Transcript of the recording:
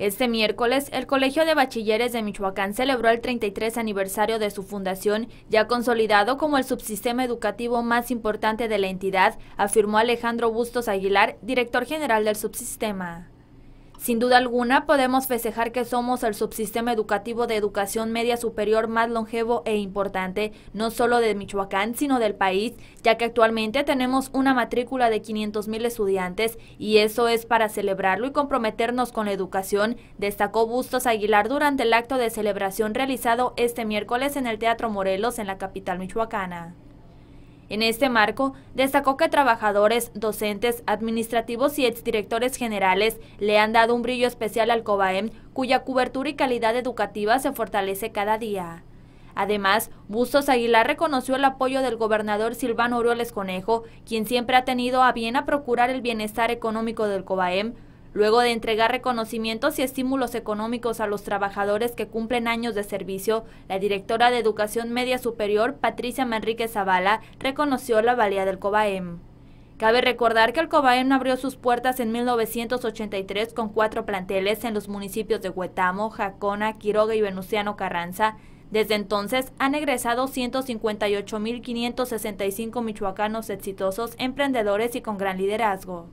Este miércoles, el Colegio de Bachilleres de Michoacán celebró el 33 aniversario de su fundación, ya consolidado como el subsistema educativo más importante de la entidad, afirmó Alejandro Bustos Aguilar, director general del subsistema. Sin duda alguna, podemos festejar que somos el subsistema educativo de educación media superior más longevo e importante, no solo de Michoacán, sino del país, ya que actualmente tenemos una matrícula de 500 mil estudiantes y eso es para celebrarlo y comprometernos con la educación, destacó Bustos Aguilar durante el acto de celebración realizado este miércoles en el Teatro Morelos en la capital michoacana. En este marco, destacó que trabajadores, docentes, administrativos y exdirectores generales le han dado un brillo especial al COBAEM, cuya cobertura y calidad educativa se fortalece cada día. Además, Bustos Aguilar reconoció el apoyo del gobernador Silvano Orioles Conejo, quien siempre ha tenido a bien a procurar el bienestar económico del COBAEM, Luego de entregar reconocimientos y estímulos económicos a los trabajadores que cumplen años de servicio, la directora de Educación Media Superior, Patricia Manrique Zavala, reconoció la valía del COBAEM. Cabe recordar que el COBAEM abrió sus puertas en 1983 con cuatro planteles en los municipios de Huetamo, Jacona, Quiroga y Venustiano Carranza. Desde entonces han egresado 158.565 michoacanos exitosos, emprendedores y con gran liderazgo.